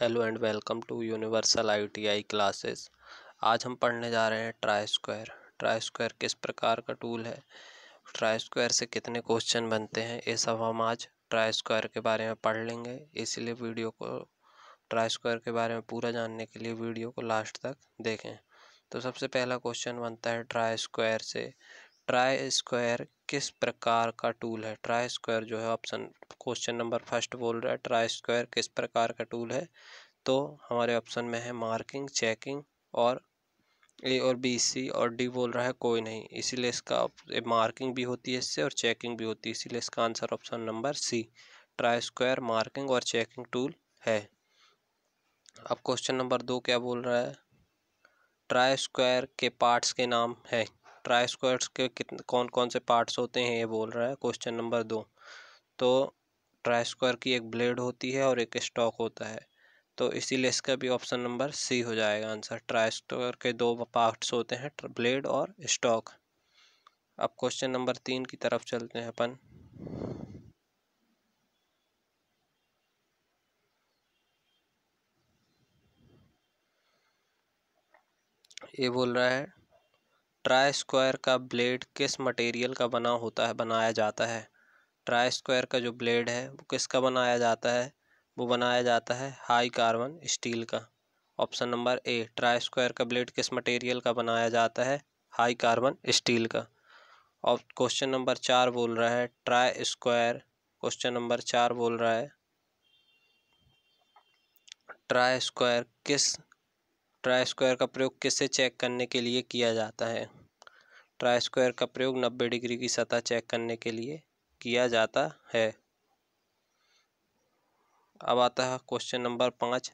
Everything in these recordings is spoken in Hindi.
hello and welcome to universal ITI classes आज हम पढ़ने जा रहे हैं ट्राई स्क्वायर ट्राई स्क्वायर किस प्रकार का टूल है ट्राई स्क्वायर से कितने क्वेश्चन बनते हैं ये सब हम आज ट्राई स्क्वायर के बारे में पढ़ लेंगे इसलिए वीडियो को ट्राई स्क्वायर के बारे में पूरा जानने के लिए वीडियो को लास्ट तक देखें तो सबसे पहला क्वेश्चन बनता है ट्राई स्क्वायर से ट्राई स्क्वायर किस प्रकार का टूल है ट्राई स्क्वायर जो है ऑप्शन क्वेश्चन नंबर फर्स्ट बोल रहा है ट्राई स्क्वायर किस प्रकार का टूल है तो हमारे ऑप्शन में है मार्किंग चेकिंग और ए और बी सी और डी बोल रहा है कोई नहीं इसीलिए इसका मार्किंग भी होती है इससे और चेकिंग भी होती है इसीलिए इसका answer option number C try square marking और चेकिंग टूल है अब क्वेश्चन नंबर दो क्या बोल रहा है ट्राई स्क्वायर के पार्ट्स के नाम है ट्राई स्क्वायर्स के कितने कौन कौन से पार्ट्स होते हैं ये बोल रहा है क्वेश्चन नंबर दो तो ट्राई स्क्वायर की एक ब्लेड होती है और एक स्टॉक होता है तो इसीलिए इसका भी ऑप्शन नंबर सी हो जाएगा आंसर ट्राई स्क्वायर के दो पार्ट्स होते हैं ब्लेड और स्टॉक अब क्वेश्चन नंबर तीन की तरफ चलते हैं अपन ये बोल रहा है ट्राई स्क्वायर का ब्लेड किस मटेरियल का बना होता है बनाया जाता है ट्राई स्क्वायर का जो ब्लेड है वो किसका बनाया जाता है वो बनाया जाता है हाई कार्बन स्टील का option number A try square का ब्लेड किस मटेरियल का बनाया जाता है हाई कार्बन स्टील का और क्वेश्चन नंबर चार बोल रहा है ट्राई स्क्वायर क्वेश्चन नंबर चार बोल रहा है ट्राई स्क्वायर किस ट्राई स्क्वायर का प्रयोग किसे चेक करने के लिए किया जाता है ट्राई स्क्वायर का प्रयोग 90 डिग्री की सतह चेक करने के लिए किया जाता है अब आता है क्वेश्चन नंबर पाँच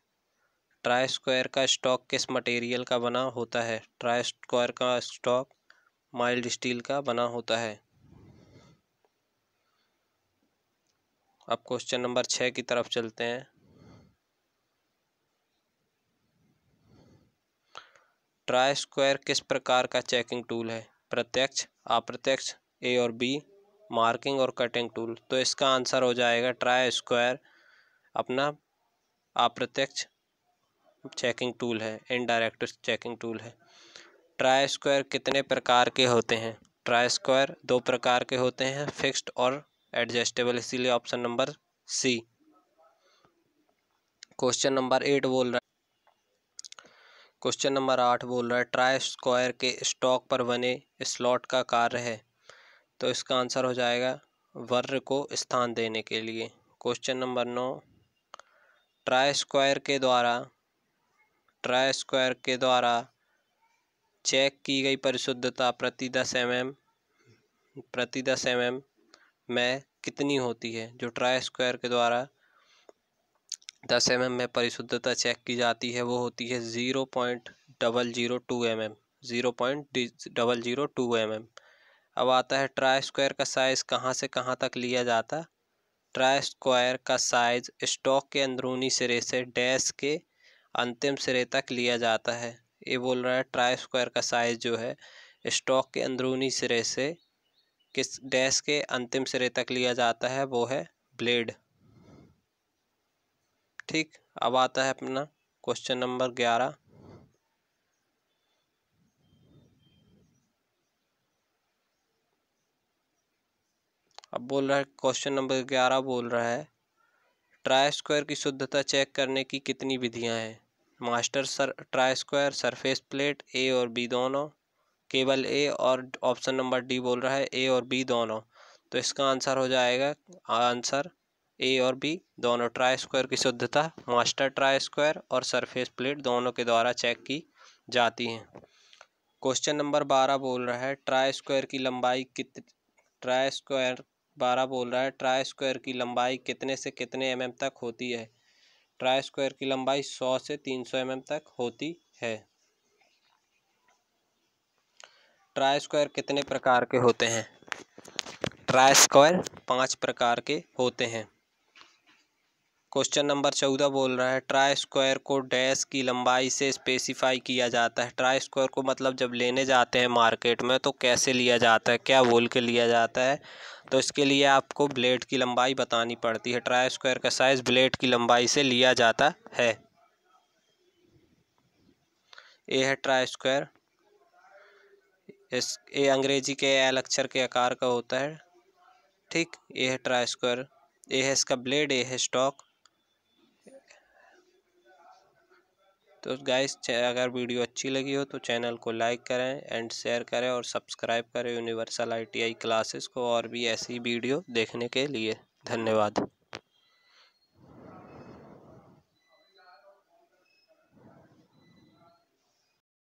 ट्राई स्क्वायर का स्टॉक किस मटेरियल का बना होता है ट्राई स्क्वायर का स्टॉक माइल्ड स्टील का बना होता है अब क्वेश्चन नंबर छः की तरफ चलते हैं ट्राई स्क्वायर किस प्रकार का चेकिंग टूल है प्रत्यक्ष अप्रत्यक्ष ए और बी मार्किंग और कटिंग टूल तो इसका आंसर हो जाएगा ट्राई स्क्वायर अपना अप्रत्यक्ष चेकिंग टूल है इनडायरेक्ट चेकिंग टूल है ट्राई स्क्वायर कितने प्रकार के होते हैं ट्राई स्क्वायर दो प्रकार के होते हैं फिक्स्ड और एडजस्टेबल इसीलिए option number C question number eight बोल रहा है क्वेश्चन नंबर आठ बोल रहा है ट्राई स्क्वायर के स्टॉक पर बने स्लॉट का कार्य है तो इसका आंसर हो जाएगा वर्र को स्थान देने के लिए क्वेश्चन नंबर नौ ट्राई स्क्वायर के द्वारा ट्राई स्क्वायर के द्वारा चेक की गई परिशुद्धता प्रति दस एम एम प्रति दस एम एम में कितनी होती है जो ट्राई स्क्वायर के द्वारा दस एम में परिशुद्धता चेक की जाती है वो होती है zero point double zero two M M zero point double zero two M M अब आता है ट्राई स्क्वायर का साइज़ कहाँ से कहाँ तक लिया जाता ट्राई स्क्वायर का साइज़ स्टॉक के अंदरूनी सिरे से डैश के अंतिम सिरे तक लिया जाता है ये बोल रहा है ट्राई स्क्वायर का साइज़ जो है स्टॉक के अंदरूनी सिरे से किस डैश के अंतिम सिरे तक लिया जाता है वो है ब्लेड ठीक अब आता है अपना क्वेश्चन नंबर ग्यारह अब बोल रहा है क्वेश्चन नंबर ग्यारह बोल रहा है ट्राई स्क्वायर की शुद्धता चेक करने की कितनी विधियां हैं मास्टर सर try square surface plate A और बी दोनों केवल ए और ऑप्शन नंबर डी बोल रहा है ए और बी दोनों तो इसका आंसर हो जाएगा आंसर ए और बी दोनों ट्राई स्क्वायर की शुद्धता मास्टर ट्राई स्क्वायर और सरफेस प्लेट दोनों के द्वारा चेक की जाती हैं क्वेश्चन नंबर बारह बोल रहा है ट्राई स्क्वायर की लंबाई कित ट्राई स्क्वायर बारह बोल रहा है ट्राई स्क्वायर की लंबाई कितने से कितने एम mm तक होती है ट्राई स्क्वायर की लंबाई सौ से तीन सौ एम mm तक होती है ट्राई स्क्वायर कितने प्रकार के होते हैं ट्राई स्क्वायर पांच प्रकार के होते हैं क्वेश्चन नंबर चौदह बोल रहा है ट्राई स्क्वायर को डैश की लंबाई से स्पेसिफाई किया जाता है ट्राई स्क्वायर को मतलब जब लेने जाते हैं मार्केट में तो कैसे लिया जाता है क्या बोल के लिया जाता है तो इसके लिए आपको ब्लेड की लंबाई बतानी पड़ती है ट्राई स्क्वायर का साइज़ ब्लेड की लंबाई से लिया जाता है ए है ट्राई स्क्वायर इस ए अंग्रेजी के एल अक्षर के आकार का होता है ठीक ए है ट्राई स्क्वायर ए है इसका ब्लेड ए है स्टॉक तो गाइस अगर वीडियो अच्छी लगी हो तो चैनल को लाइक करें एंड शेयर करें और सब्सक्राइब करें यूनिवर्सल आईटीआई क्लासेस को और भी ऐसी वीडियो देखने के लिए धन्यवाद